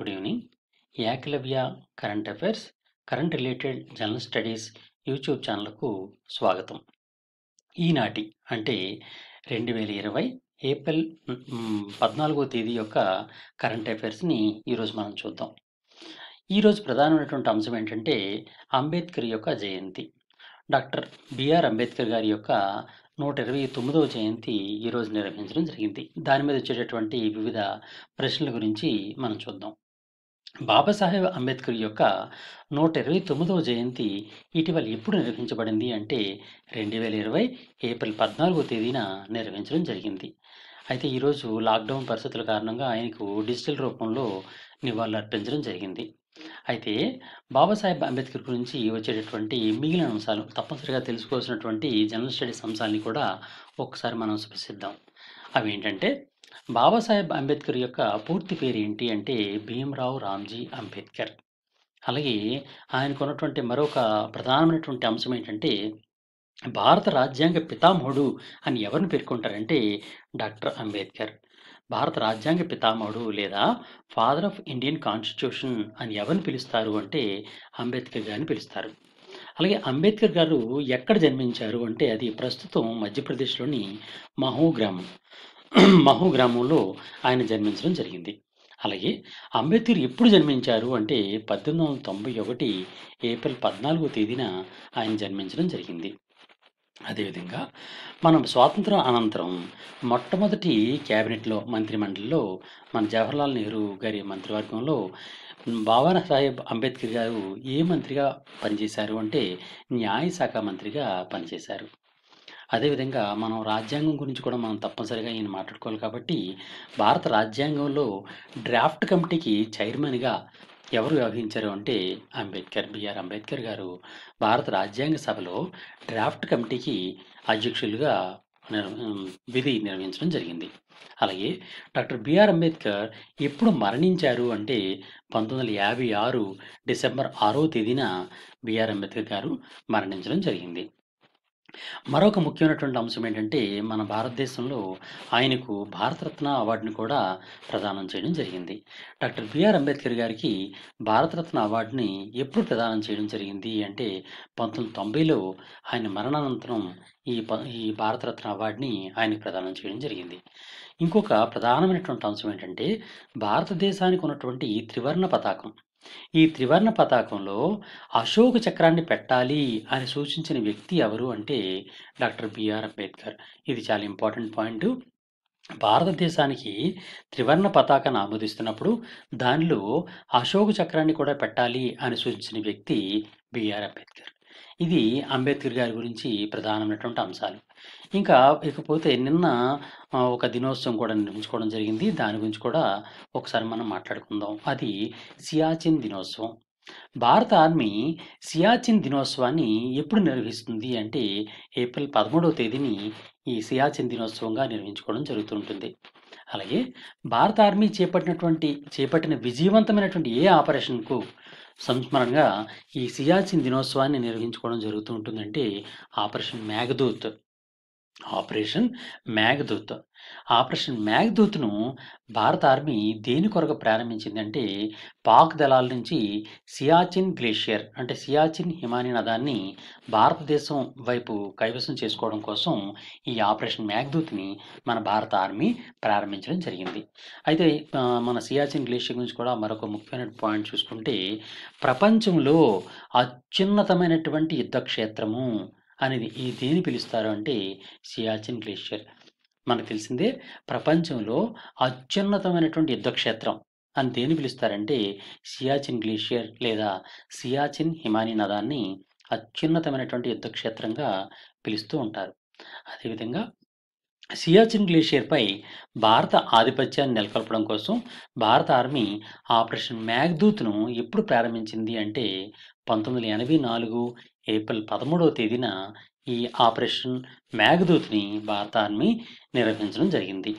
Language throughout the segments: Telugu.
good evening Ekalavya current affairs current related general studies YouTube ఛానల్కు స్వాగతం ఈనాటి అంటే రెండు వేల ఇరవై ఏప్రిల్ పద్నాలుగో తేదీ యొక్క కరెంట్ అఫైర్స్ని ఈరోజు మనం చూద్దాం ఈరోజు ప్రధానమైనటువంటి అంశం ఏంటంటే అంబేద్కర్ యొక్క జయంతి డాక్టర్ బిఆర్ అంబేద్కర్ గారి యొక్క నూట ఇరవై తొమ్మిదవ జయంతి ఈరోజు నిర్వహించడం జరిగింది దాని మీద వచ్చేటటువంటి వివిధ ప్రశ్నల గురించి మనం చూద్దాం బాబాసాహెబ్ అంబేద్కర్ యొక్క నూట ఇరవై తొమ్మిదవ జయంతి ఇటీవల ఎప్పుడు నిర్వహించబడింది అంటే రెండు వేల ఇరవై ఏప్రిల్ పద్నాలుగో తేదీన నిర్వహించడం జరిగింది అయితే ఈరోజు లాక్డౌన్ పరిస్థితుల కారణంగా ఆయనకు డిజిటల్ రూపంలో నివాళులు అర్పించడం జరిగింది అయితే బాబాసాహెబ్ అంబేద్కర్ గురించి వచ్చేటటువంటి మిగిలిన అంశాలు తప్పనిసరిగా తెలుసుకోవాల్సినటువంటి జనరల్ స్టడీస్ అంశాలని కూడా ఒకసారి మనం స్పృశిద్దాం అవి ఏంటంటే బాబాసాహెబ్ అంబేద్కర్ యొక్క పూర్తి పేరు ఏంటి అంటే భీమరావు రామ్జీ అంబేద్కర్ అలాగే ఆయనకు ఉన్నటువంటి మరొక ప్రధానమైనటువంటి అంశం ఏంటంటే భారత రాజ్యాంగ పితామహుడు అని ఎవరిని పేర్కొంటారంటే డాక్టర్ అంబేద్కర్ భారత రాజ్యాంగ పితామహుడు లేదా ఫాదర్ ఆఫ్ ఇండియన్ కాన్స్టిట్యూషన్ అని ఎవరిని పిలుస్తారు అంటే అంబేద్కర్ గారిని పిలుస్తారు అలాగే అంబేద్కర్ గారు ఎక్కడ జన్మించారు అంటే అది ప్రస్తుతం మధ్యప్రదేశ్లోని మహూ గ్రామం మహు గ్రామంలో ఆయన జన్మించడం జరిగింది అలాగే అంబేద్కర్ ఎప్పుడు జన్మించారు అంటే పద్దెనిమిది వందల తొంభై ఒకటి ఏప్రిల్ పద్నాలుగో తేదీన ఆయన జన్మించడం జరిగింది అదేవిధంగా మనం స్వాతంత్రం అనంతరం మొట్టమొదటి క్యాబినెట్లో మంత్రిమండలిలో మన జవహర్లాల్ నెహ్రూ గారి మంత్రివర్గంలో బాబా సాహెబ్ అంబేద్కర్ గారు ఏ మంత్రిగా పనిచేశారు అంటే న్యాయశాఖ మంత్రిగా పనిచేశారు అదేవిధంగా మనం రాజ్యాంగం గురించి కూడా మనం తప్పనిసరిగా ఈయన మాట్లాడుకోవాలి కాబట్టి భారత రాజ్యాంగంలో డ్రాఫ్ట్ కమిటీకి చైర్మన్గా ఎవరు వ్యవహరించారు అంటే అంబేద్కర్ బిఆర్ అంబేద్కర్ గారు భారత రాజ్యాంగ సభలో డ్రాఫ్ట్ కమిటీకి అధ్యక్షులుగా విధి నిర్వహించడం జరిగింది అలాగే డాక్టర్ బిఆర్ అంబేద్కర్ ఎప్పుడు మరణించారు అంటే పంతొమ్మిది వందల యాభై ఆరు డిసెంబర్ ఆరో తేదీన బిఆర్ అంబేద్కర్ గారు మరణించడం జరిగింది మరొక ముఖ్యమైనటువంటి అంశం ఏంటంటే మన భారతదేశంలో ఆయనకు భారతరత్న అవార్డును కూడా ప్రదానం చేయడం జరిగింది డాక్టర్ బిఆర్ అంబేద్కర్ గారికి భారతరత్న అవార్డుని ఎప్పుడు ప్రదానం చేయడం జరిగింది అంటే పంతొమ్మిది తొంభైలో ఆయన మరణానంతరం ఈ ఈ భారతరత్న అవార్డుని ఆయనకు ప్రదానం చేయడం జరిగింది ఇంకొక ప్రధానమైనటువంటి అంశం ఏంటంటే భారతదేశానికి ఉన్నటువంటి త్రివర్ణ పతాకం ఈ త్రివర్ణ పతాకంలో అశోక చక్రాన్ని పెట్టాలి అని సూచించిన వ్యక్తి ఎవరు అంటే డాక్టర్ బిఆర్ అంబేద్కర్ ఇది చాలా ఇంపార్టెంట్ పాయింట్ భారతదేశానికి త్రివర్ణ పతాకాన్ని ఆమోదిస్తున్నప్పుడు దానిలో అశోక చక్రాన్ని కూడా పెట్టాలి అని సూచించిన వ్యక్తి బిఆర్ అంబేద్కర్ ఇది అంబేద్కర్ గారి గురించి ప్రధానమైనటువంటి అంశాలు ఇంకా ఇకపోతే నిన్న ఒక దినోత్సవం కూడా నిర్మించుకోవడం జరిగింది దాని గురించి కూడా ఒకసారి మనం మాట్లాడుకుందాం అది సియాచిన్ దినోత్సవం భారత ఆర్మీ సియాచిన్ దినోత్సవాన్ని ఎప్పుడు నిర్వహిస్తుంది అంటే ఏప్రిల్ పదమూడవ తేదీని ఈ సియాచిన్ దినోత్సవంగా నిర్వహించుకోవడం జరుగుతుంటుంది అలాగే భారత ఆర్మీ చేపట్టినటువంటి చేపట్టిన విజయవంతమైనటువంటి ఏ ఆపరేషన్కు సంస్మరణగా ఈ సియాచిన్ దినోత్సవాన్ని నిర్వహించుకోవడం జరుగుతూ ఉంటుందంటే operation Meghdoot operation Meghdoot operation మేఘదూత్ను భారత ఆర్మీ దేని కొరకు ప్రారంభించిందంటే పాక్ దళాల నుంచి సియాచిన్ గ్లేషియర్ అంటే సియాచిన్ హిమాని నదాన్ని భారతదేశం వైపు కైవసం చేసుకోవడం కోసం ఈ ఆపరేషన్ మేఘదూత్ని మన భారత ఆర్మీ ప్రారంభించడం జరిగింది అయితే మన సియాచిన్ గ్లేషియర్ గురించి కూడా మరొక ముఖ్యమైన పాయింట్ చూసుకుంటే ప్రపంచంలో అత్యున్నతమైనటువంటి యుద్ధ క్షేత్రము అనేది ఈ దేని పిలుస్తారు అంటే సియాచిన్ గ్లేషియర్ మనకు తెలిసిందే ప్రపంచంలో అత్యున్నతమైనటువంటి యుద్ధక్షేత్రం అని దేని పిలుస్తారంటే సియాచిన్ గ్లేషియర్ లేదా సియాచిన్ హిమాని నదాన్ని అత్యున్నతమైనటువంటి యుద్ధక్షేత్రంగా పిలుస్తూ ఉంటారు అదేవిధంగా సియాచిన్ గ్లేషియర్పై భారత ఆధిపత్యాన్ని నెలకొల్పడం కోసం భారత ఆర్మీ ఆపరేషన్ మ్యాగ్దూత్ను ఎప్పుడు ప్రారంభించింది అంటే పంతొమ్మిది వందల ఎనభై నాలుగు ఏప్రిల్ పదమూడవ తేదీన ఈ ఆపరేషన్ మేఘదూత్ని భారత ఆర్మీ నిర్వహించడం జరిగింది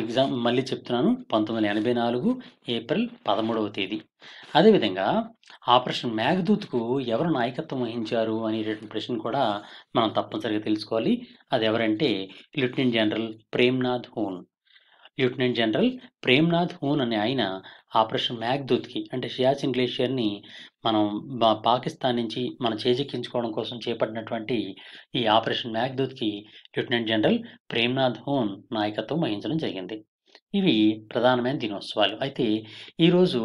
ఎగ్జామ్ మళ్ళీ చెప్తున్నాను పంతొమ్మిది వందల ఎనభై నాలుగు ఏప్రిల్ పదమూడవ తేదీ అదేవిధంగా ఆపరేషన్ మేఘదూత్కు ఎవరు నాయకత్వం వహించారు అనేటువంటి ప్రశ్న కూడా మనం తప్పనిసరిగా తెలుసుకోవాలి అది ఎవరంటే lieutenant general Premnath Hoon lieutenant general Premnath Hoon అనే ఆయన ఆపరేషన్ మ్యాగ్దూత్కి అంటే షియాసిన్ గ్లేషియర్ని మనం పాకిస్తాన్ నుంచి మన చేజెక్కించుకోవడం కోసం చేపట్టినటువంటి ఈ ఆపరేషన్ మ్యాగ్దూత్కి లెఫ్టినెంట్ జనరల్ ప్రేమ్నాథ్ హూన్ నాయకత్వం వహించడం జరిగింది ఇవి ప్రధానమైన దినోత్సవాలు అయితే ఈరోజు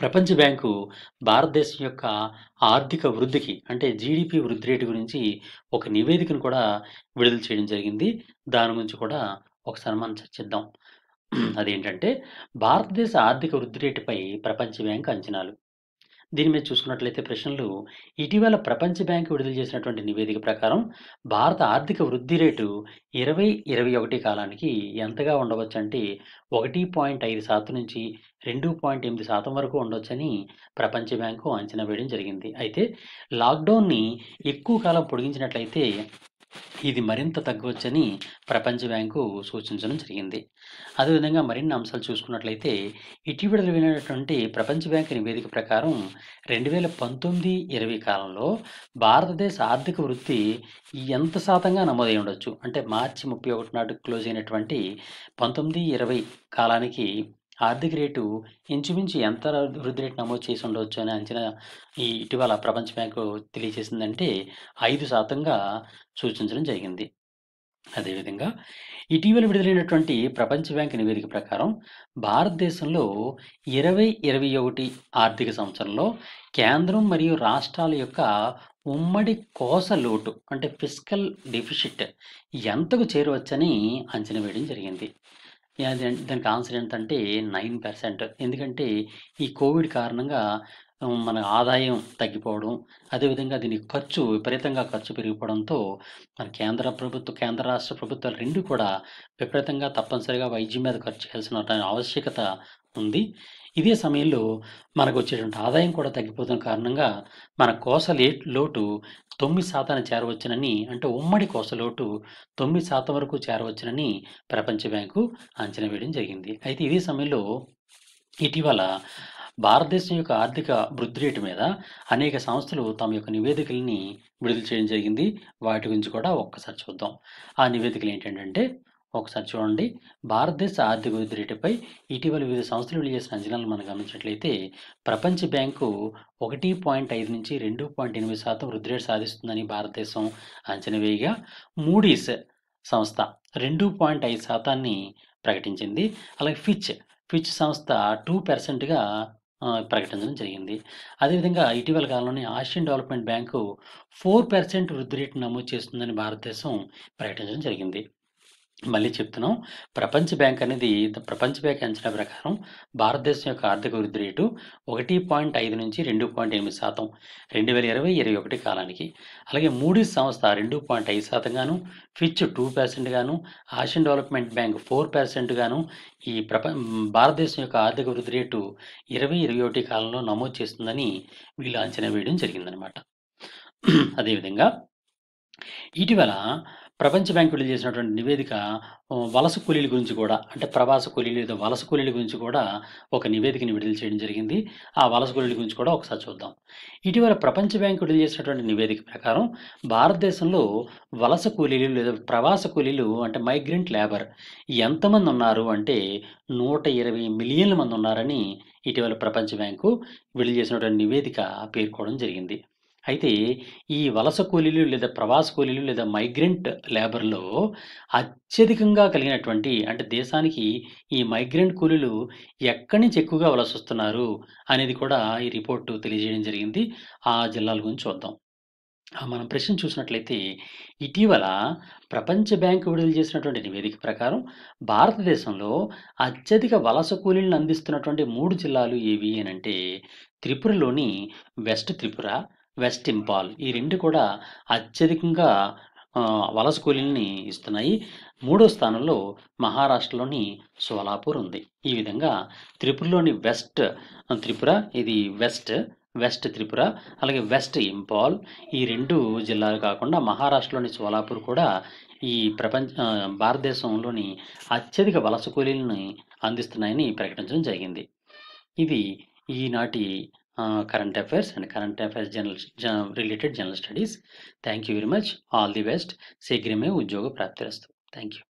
ప్రపంచ బ్యాంకు భారతదేశం యొక్క ఆర్థిక వృద్ధికి అంటే జీడిపి వృద్ధి రేటు గురించి ఒక నివేదికను కూడా విడుదల చేయడం జరిగింది దాని గురించి కూడా ఒకసారి మనం చర్చిద్దాం అదేంటంటే భారతదేశ ఆర్థిక వృద్ధి రేటుపై ప్రపంచ బ్యాంక్ అంచనాలు దీని మీద చూసుకున్నట్లయితే ప్రశ్నలు ఇటీవల ప్రపంచ బ్యాంకు విడుదల చేసినటువంటి నివేదిక ప్రకారం భారత ఆర్థిక వృద్ధి రేటు ఇరవై ఇరవై ఒకటి కాలానికి ఎంతగా ఉండవచ్చు అంటే ఒకటి పాయింట్ ఐదు శాతం నుంచి రెండు పాయింట్ ఎనిమిది శాతం వరకు ఉండొచ్చని ప్రపంచ బ్యాంకు అంచనా వేయడం జరిగింది అయితే లాక్డౌన్ని ఎక్కువ కాలం పొడిగించినట్లయితే ఇది మరింత తగ్గవచ్చని ప్రపంచ బ్యాంకు సూచించడం జరిగింది అదేవిధంగా మరిన్ని అంశాలు చూసుకున్నట్లయితే ఇటీవల వినటువంటి ప్రపంచ బ్యాంకు నివేదిక ప్రకారం రెండు వేల పంతొమ్మిది ఇరవై కాలంలో భారతదేశ ఆర్థిక వృత్తి ఎంత శాతంగా నమోదై ఉండొచ్చు అంటే మార్చి ముప్పై ఒకటి నాటికి క్లోజ్ అయినటువంటి పంతొమ్మిది ఇరవై కాలానికి ఆర్థిక రేటు ఇంచుమించు ఎంత వృద్ధి రేటు నమోదు చేసి ఉండవచ్చు అని అంచనా ఈ ఇటీవల ప్రపంచ బ్యాంకు తెలియజేసిందంటే ఐదు శాతంగా సూచించడం జరిగింది అదేవిధంగా ఇటీవల విడుదలైనటువంటి ప్రపంచ బ్యాంక్ నివేదిక ప్రకారం భారతదేశంలో ఇరవై ఇరవై ఒకటి ఆర్థిక సంవత్సరంలో కేంద్రం మరియు రాష్ట్రాల యొక్క ఉమ్మడి కోస లోటు అంటే ఫిస్కల్ డెఫిషిట్ ఎంతకు చేరవచ్చని అంచనా వేయడం జరిగింది దానికి ఆన్సర్ ఏంటంటే నైన్ పర్సెంట్ ఎందుకంటే ఈ కోవిడ్ కారణంగా మన ఆదాయం తగ్గిపోవడం అదేవిధంగా దీని ఖర్చు విపరీతంగా ఖర్చు పెరిగిపోవడంతో మన కేంద్ర ప్రభుత్వం కేంద్ర రాష్ట్ర ప్రభుత్వాలు రెండు కూడా విపరీతంగా తప్పనిసరిగా వైద్యం మీద ఖర్చు చేయాల్సిన ఆవశ్యకత ఉంది ఇదే సమయంలో మనకు వచ్చేటువంటి ఆదాయం కూడా తగ్గిపోతున్న కారణంగా మన కోస లోటు తొమ్మిది శాతాన్ని చేరవచ్చునని అంటే ఉమ్మడి కోస లోటు తొమ్మిది శాతం వరకు చేరవచ్చునని ప్రపంచ బ్యాంకు అంచనా వేయడం జరిగింది అయితే ఇదే సమయంలో ఇటీవల భారతదేశం యొక్క ఆర్థిక వృద్ధి రేటు మీద అనేక సంస్థలు తమ యొక్క నివేదికల్ని విడుదల చేయడం జరిగింది వాటి గురించి కూడా ఒక్కసారి చూద్దాం ఆ నివేదికలు ఏంటంటే ఒకసారి చూడండి భారతదేశ ఆర్థిక వృద్ధి రేటుపై ఇటీవల వివిధ సంస్థలు చేసిన అంచనాలను మనం గమనించినట్లయితే ప్రపంచ బ్యాంకు ఒకటి పాయింట్ ఐదు నుంచి రెండు పాయింట్ ఎనిమిది శాతం వృద్ధి రేటు సాధిస్తుందని భారతదేశం అంచనా వేయగా మూడీస్ సంస్థ రెండు పాయింట్ ఐదు శాతాన్ని ప్రకటించింది అలాగే ఫిచ్ ఫిచ్ సంస్థ టూ పర్సెంట్గా ప్రకటించడం జరిగింది అదేవిధంగా ఇటీవల కాలంలోనే Asian development bank four percent వృద్ధి రేటు నమోదు చేస్తుందని భారతదేశం ప్రకటించడం జరిగింది మళ్ళీ చెప్తున్నాం ప్రపంచ బ్యాంక్ అనేది ప్రపంచ బ్యాంక్ అంచనా ప్రకారం భారతదేశం యొక్క ఆర్థిక వృద్ధి రేటు ఒకటి పాయింట్ ఐదు నుంచి రెండు పాయింట్ ఎనిమిది శాతం రెండు వేల ఇరవై ఇరవై ఒకటి కాలానికి అలాగే మూడీ సంస్థ రెండు పాయింట్ ఐదు శాతం గాను ఫిచ్ టూ పర్సెంట్ గాను Asian development bank four percent గాను ఈ ప్రప భారతదేశం యొక్క ఆర్థిక వృద్ధి రేటు ఇరవై ఇరవై ఒకటి కాలంలో నమోదు చేస్తుందని వీళ్ళు అంచనా వేయడం జరిగిందనమాట అదేవిధంగా ఇటీవల ప్రపంచ బ్యాంకు విడుదల చేసినటువంటి నివేదిక వలస కూలీల గురించి కూడా అంటే ప్రవాస కూలీలు లేదా వలస కూలీల గురించి కూడా ఒక నివేదికని విడుదల చేయడం జరిగింది ఆ వలస కూలీల గురించి కూడా ఒకసారి చూద్దాం ఇటీవల ప్రపంచ బ్యాంకు విడుదల చేసినటువంటి నివేదిక ప్రకారం భారతదేశంలో వలస కూలీలు లేదా ప్రవాస కూలీలు అంటే మైగ్రెంట్ లేబర్ ఎంతమంది ఉన్నారు అంటే నూట ఇరవై మిలియన్ల మంది ఉన్నారని ఇటీవల ప్రపంచ బ్యాంకు విడుదల చేసినటువంటి నివేదిక పేర్కోవడం జరిగింది అయితే ఈ వలస కూలీలు లేదా ప్రవాస కూలీలు లేదా మైగ్రెంట్ లేబర్లో అత్యధికంగా కలిగినటువంటి అంటే దేశానికి ఈ మైగ్రెంట్ కూలీలు ఎక్కడి నుంచి ఎక్కువగా వలస వస్తున్నారు అనేది కూడా ఈ రిపోర్టు తెలియజేయడం జరిగింది ఆ జిల్లాల గురించి చూద్దాం మనం ప్రశ్న చూసినట్లయితే ఇటీవల ప్రపంచ బ్యాంకు విడుదల చేసినటువంటి నివేదిక ప్రకారం భారతదేశంలో అత్యధిక వలస కూలీలను అందిస్తున్నటువంటి మూడు జిల్లాలు ఏవి అని అంటే త్రిపురలోని వెస్ట్ త్రిపుర వెస్ట్ ఇంపాల్ ఈ రెండు కూడా అత్యధికంగా వలస కూలీలని ఇస్తున్నాయి మూడో స్థానంలో మహారాష్ట్రలోని సోలాపూర్ ఉంది ఈ విధంగా త్రిపురలోని వెస్ట్ త్రిపుర ఇది వెస్ట్ వెస్ట్ త్రిపుర అలాగే వెస్ట్ ఇంపాల్ ఈ రెండు జిల్లాలు కాకుండా మహారాష్ట్రలోని సోలాపూర్ కూడా ఈ ప్రపంచ భారతదేశంలోని అత్యధిక వలస కూలీలను అందిస్తున్నాయని ప్రకటించడం జరిగింది ఇది ఈనాటి current affairs and current affairs general related general studies thank you very much all the best శీఘ్రమే ఉద్యోగ ప్రాప్తి రాస్తాం థ్యాంక్ యూ